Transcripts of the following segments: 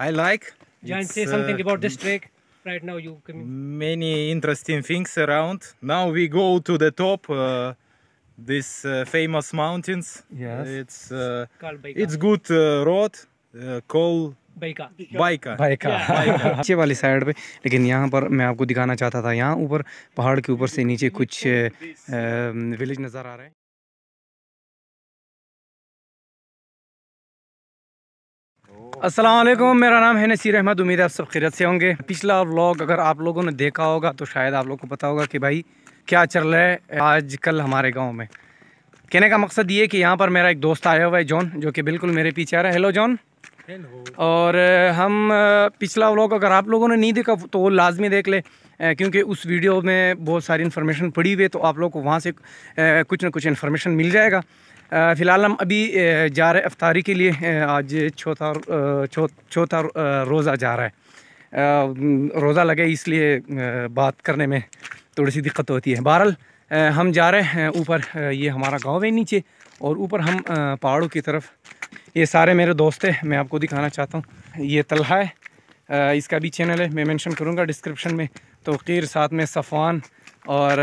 I like. Jan, say something uh, about this track right now. You can... many interesting things around. Now we go to the top. Uh, this uh, famous mountains. Yes. It's uh, it's good uh, road. Uh, call. बाइका बाइका नीचे वाली side पे लेकिन यहाँ पर मैं आपको दिखाना चाहता था यहाँ ऊपर पहाड़ के ऊपर से नीचे कुछ विलेज नज़र आ रहे हैं असलम मेरा नाम है नसीर अहमद उम्मीद है आप सब खिरत से होंगे पिछला व्लॉग अगर आप लोगों ने देखा होगा तो शायद आप लोगों को पता होगा कि भाई क्या चल रहा है आज कल हमारे गाँव में कहने का मकसद ये कि यहाँ पर मेरा एक दोस्त आया हुआ है जॉन जो कि बिल्कुल मेरे पीछे आ रहा है हेलो जॉन और हम पिछला व्लॉग अगर आप लोगों ने नहीं देखा तो वो लाजमी देख ले क्योंकि उस वीडियो में बहुत सारी इन्फॉर्मेशन पड़ी हुई है तो आप लोग को वहाँ से कुछ ना कुछ इन्फॉर्मेशन मिल जाएगा फ़िलहाल हम अभी जा रहे अफ्तारी के लिए आज चौथा चौथा रोज़ा जा रहा है रोज़ा लगे इसलिए बात करने में थोड़ी सी दिक्कत होती है बहरहाल हम जा रहे हैं ऊपर ये हमारा गांव है नीचे और ऊपर हम पहाड़ों की तरफ ये सारे मेरे दोस्त हैं मैं आपको दिखाना चाहता हूँ ये तलहा है इसका भी चैनल है मैं मेंशन करूँगा डिस्क्रिप्शन में तो साथ में सफ़ान और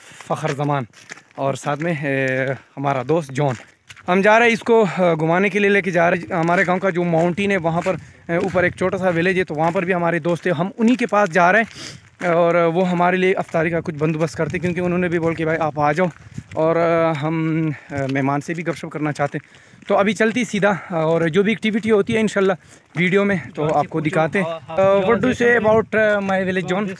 फ़खर जमान और साथ में हमारा दोस्त जॉन हम जा रहे हैं इसको घुमाने के लिए लेके जा रहे हैं हमारे गांव का जो माउंटेन है वहाँ पर ऊपर एक छोटा सा विलेज है तो वहाँ पर भी हमारे दोस्त है हम उन्हीं के पास जा रहे हैं और वो हमारे लिए अफ्तारी का कुछ बंदोबस्त करते क्योंकि उन्होंने भी बोल के भाई आप आ जाओ और हम मेहमान से भी गपशप करना चाहते हैं तो अभी चलती सीधा और जो भी एक्टिविटी होती है इन वीडियो में तो आपको दिखाते हैं what do say about my village John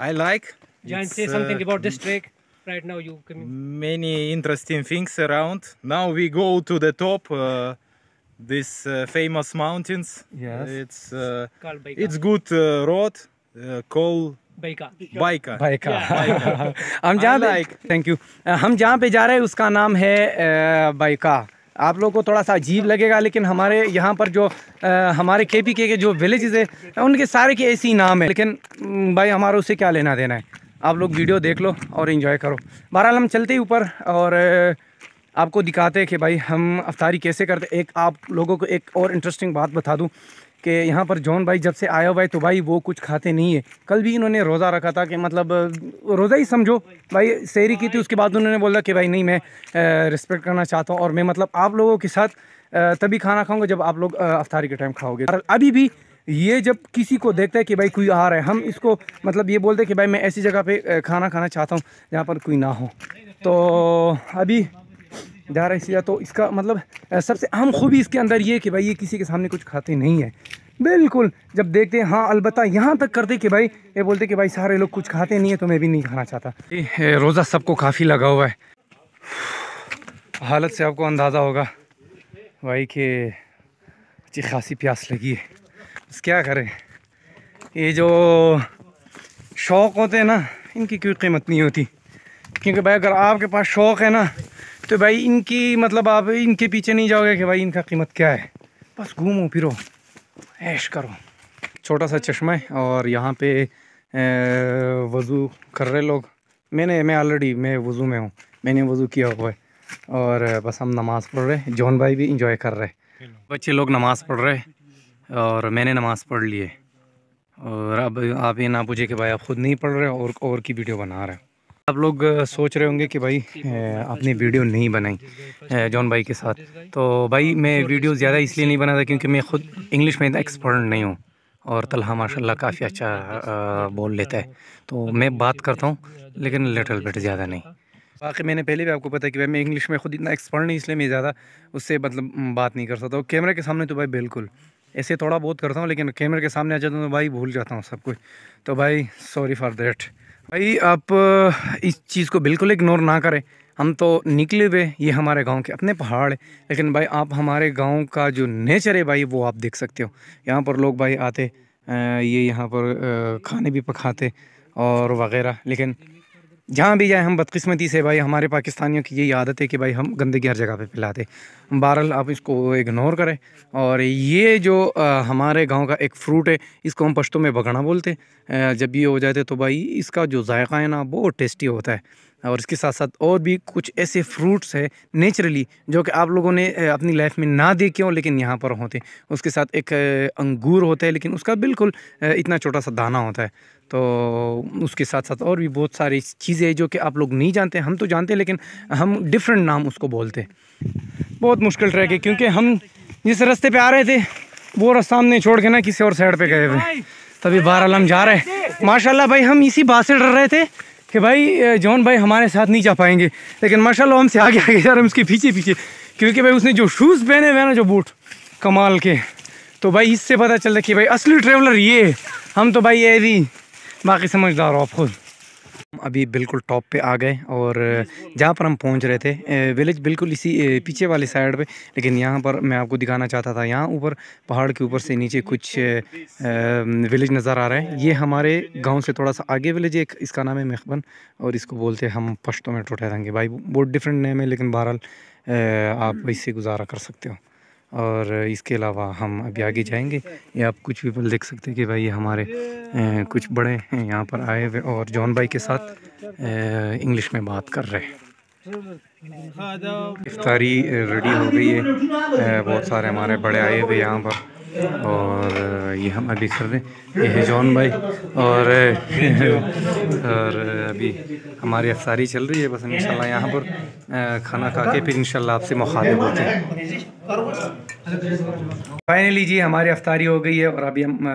I like Giant, say something about this track. Right now, you can. Many interesting things around. Now we go to the top. Uh, this uh, famous mountains. Yes. It's uh, it's good uh, road. Uh, call Baika. Baika. Baika. हम जहाँ like. Thank you. हम जहाँ पे जा रहे हैं उसका नाम है बाइका आप लोगों को थोड़ा सा अजीब लगेगा लेकिन हमारे यहाँ पर जो आ, हमारे के पी के जो विलेजेस है उनके सारे के ऐसे ही नाम है लेकिन भाई हमारा उससे क्या लेना देना है आप लोग वीडियो देख लो और इन्जॉय करो बहरहाल हम चलते ही ऊपर और आपको दिखाते हैं कि भाई हम अफ्तारी कैसे करते एक आप लोगों को एक और इंटरेस्टिंग बात बता दूँ कि यहाँ पर जॉन भाई जब से आया हुआ है तो भाई वो कुछ खाते नहीं है कल भी इन्होंने रोज़ा रखा था कि मतलब रोज़ा ही समझो भाई सैरी की थी उसके बाद उन्होंने बोला कि भाई नहीं मैं रिस्पेक्ट करना चाहता हूँ और मैं मतलब आप लोगों के साथ तभी खाना खाऊँगा जब आप लोग अफ्तारी के टाइम खाओगे अभी भी ये जब किसी को देखता है कि भाई कोई आ रहा है हम इसको मतलब ये बोलते हैं कि भाई मैं ऐसी जगह पे खाना खाना चाहता हूँ जहाँ पर कोई ना हो तो अभी जा रहा है तो इसका मतलब सबसे अहम खूबी इसके अंदर ये कि भाई ये किसी के सामने कुछ खाते नहीं है बिल्कुल जब देखते हैं हाँ अलबत् यहाँ तक करते कि भाई ये बोलते कि भाई सारे लोग कुछ खाते नहीं है तो मैं भी नहीं खाना चाहता रोज़ा सबको काफ़ी लगा हुआ है हालत से आपको अंदाज़ा होगा भाई कि अच्छी खासी प्यास लगी है बस क्या करें ये जो शौक़ होते हैं ना इनकी कोई कीमत नहीं होती क्योंकि भाई अगर आपके पास शौक़ है ना तो भाई इनकी मतलब आप इनके पीछे नहीं जाओगे कि भाई इनका कीमत क्या है बस घूमो फिरो ऐश करो छोटा सा चश्मा है और यहाँ पे वज़ू कर रहे लोग मैंने मैं ऑलरेडी मैं वज़ू में हूँ मैंने वज़ू किया हुआ है और बस हम नमाज़ पढ़ रहे हैं जौन भाई भी इंजॉय कर रहे हैं बच्चे लोग नमाज़ पढ़ रहे हैं और मैंने नमाज़ पढ़ ली है और अब आप ये ना पूछे कि भाई आप ख़ुद नहीं पढ़ रहे और और की वीडियो बना रहे हैं आप लोग सोच रहे होंगे कि भाई आपने वीडियो नहीं बनाई जॉन भाई के साथ तो भाई मैं वीडियो ज़्यादा इसलिए नहीं बनाता क्योंकि मैं ख़ुद इंग्लिश में इतना एक्सपर्ट नहीं हूँ और तलहा माशाल्लाह काफ़ी अच्छा बोल लेता है तो मैं बात करता हूँ लेकिन लिटल बिट ज़्यादा नहीं बाकी मैंने पहले भी आपको पता है कि भाई मैं इंग्लिश में ख़ुद इतना एक्सपर्ट नहीं इसलिए मैं ज़्यादा उससे मतलब बात नहीं कर सकता कैमरे तो के सामने तो भाई बिल्कुल ऐसे थोड़ा बहुत करता हूँ लेकिन कैमरे के सामने आ जाता हूँ तो भाई भूल जाता हूँ सब कुछ तो भाई सॉरी फॉर देट भाई आप इस चीज़ को बिल्कुल इग्नोर ना करें हम तो निकले हुए ये हमारे गांव के अपने पहाड़ है लेकिन भाई आप हमारे गांव का जो नेचर है भाई वो आप देख सकते हो यहाँ पर लोग भाई आते ये यहाँ पर खाने भी पकाते और वगैरह लेकिन जहाँ भी जाए हम बदकिस्मती से भाई हमारे पाकिस्तानियों की यही आदत है कि भाई हम गंदगी हर जगह पे फैलाते बहरल आप इसको इग्नोर करें और ये जो आ, हमारे गांव का एक फ्रूट है इसको हम पश्तों में बगड़ा बोलते हैं जब ये हो जाते तो भाई इसका जो जायका है ना बहुत टेस्टी होता है और इसके साथ साथ और भी कुछ ऐसे फ्रूट्स हैं नेचुरली जो कि आप लोगों ने अपनी लाइफ में ना देखे हों लेकिन यहाँ पर होते उसके साथ एक अंगूर होता है लेकिन उसका बिल्कुल इतना छोटा सा दाना होता है तो उसके साथ साथ और भी बहुत सारी चीज़ें जो कि आप लोग नहीं जानते हम तो जानते हैं लेकिन हम डिफरेंट नाम उसको बोलते बहुत मुश्किल ट्रैक है क्योंकि हम जिस रास्ते पर आ रहे थे वो रास्ता हमने छोड़ के ना किसी और साइड पर गए हुए तभी बाराल हम जा रहे हैं माशाल्लाह भाई हम इसी बात से डर रहे थे कि भाई जॉन भाई हमारे साथ नहीं जा पाएंगे लेकिन माशाल्लाह हमसे आगे आगे जा रहे हम उसके पीछे पीछे क्योंकि भाई उसने जो शूज़ पहने हुए हैं ना जो बूट कमाल के तो भाई इससे पता चलता कि भाई असली ट्रेवलर ये हम तो भाई ये भी बाकी समझदार हो आप खुद अभी बिल्कुल टॉप पे आ गए और जहाँ पर हम पहुँच रहे थे विलेज बिल्कुल इसी पीछे वाले साइड पे लेकिन यहाँ पर मैं आपको दिखाना चाहता था यहाँ ऊपर पहाड़ के ऊपर से नीचे कुछ विलेज नज़र आ रहा है ये हमारे गाँव से थोड़ा सा आगे विलेज एक इसका नाम है मेखबन और इसको बोलते हम पश्तों में देंगे भाई बहुत डिफरेंट नेम है लेकिन बहरहाल आप हम्म। इससे गुजारा कर सकते हो और इसके अलावा हम अभी आगे जाएंगे ये आप कुछ भी पल देख सकते हैं कि भाई हमारे कुछ बड़े हैं यहाँ पर आए हुए और जॉन भाई के साथ इंग्लिश में बात कर रहे हैं इफ्तारी रेडी हो गई है बहुत सारे हमारे बड़े आए हुए यहाँ पर और ये हम अभी कर रहे हैं ये है जॉन भाई और और अभी हमारी अफ्तारी चल रही है बस इंशाल्लाह यहाँ पर खाना खा के फिर इनशाला आपसे मुखातिब होते हैं फाइनली जी हमारी अफ्तारी हो गई है और अभी हम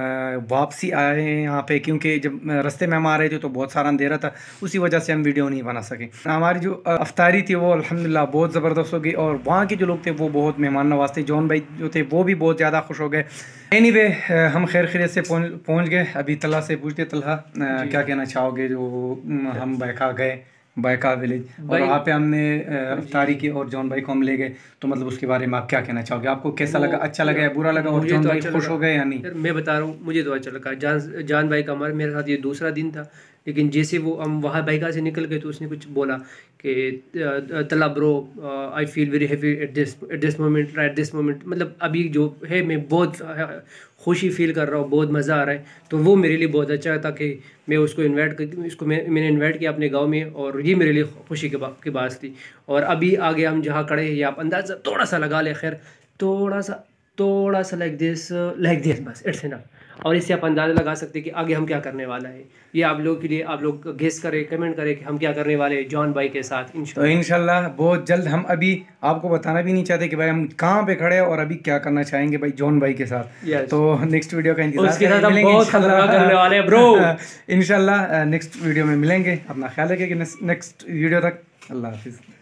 वापसी आए हैं यहाँ पे क्योंकि जब रास्ते में हम आ रहे थे तो बहुत सारा अंधेरा था उसी वजह से हम वीडियो नहीं बना सके हमारी जो अफ्तारी थी वो अल्हम्दुलिल्लाह बहुत ज़बरदस्त हो गई और वहाँ के जो लोग थे वो बहुत मेहमान नवाज थे जौन भाई जो थे वो भी बहुत ज़्यादा खुश हो गए एनी वे हम खैर खरीत से पहुँच गए अभी तल्ला से पूछते तल्ला क्या कहना चाहोगे जो हम बैखा गए बायका विलेज और वहाँ पे हमने अफ्तारी की और जॉन भाई को हम ले गए तो मतलब उसके बारे में आप क्या कहना चाहोगे आपको कैसा लगा अच्छा लगा या बुरा लगा और जॉन तो भाई अच्छा खुश हो गए या नहीं मैं बता रहा हूँ मुझे तो अच्छा लगा जान जान भाई का हमारे मेरे साथ ये दूसरा दिन था लेकिन जैसे वो हम वहाँ बाइका से निकल गए तो उसने कुछ बोला कि तला bro I feel very happy at this at this moment at this moment मतलब अभी जो है मैं बहुत खुशी फील कर रहा हूँ बहुत मज़ा आ रहा है तो वो मेरे लिए बहुत अच्छा था कि मैं उसको इन्वाइट कर इसको मैं मैंने इन्वाइट किया अपने गांव में और ये मेरे लिए खुशी के बा, की बात थी और अभी आगे हम जहाँ खड़े हैं आप अंदाज़ा थोड़ा सा लगा लें खैर थोड़ा सा थोड़ा सा लाइक दिस लाइक दिस बस इट्स इनफ और इससे आप अंदाज़ा लगा सकते हैं कि आगे हम क्या करने वाला है ये आप लोगों के लिए आप लोग घेस करें कमेंट करें कि हम क्या करने वाले हैं जॉन भाई के साथ तो इनशाला बहुत जल्द हम अभी आपको बताना भी नहीं चाहते कि भाई हम कहाँ पे खड़े हैं और अभी क्या करना चाहेंगे भाई जॉन भाई के साथ तो नेक्स्ट वीडियो का इंतजार इनशाला नेक्स्ट वीडियो में मिलेंगे अपना ख्याल रखें कि नेक्स्ट वीडियो तक अल्लाह हाफिज़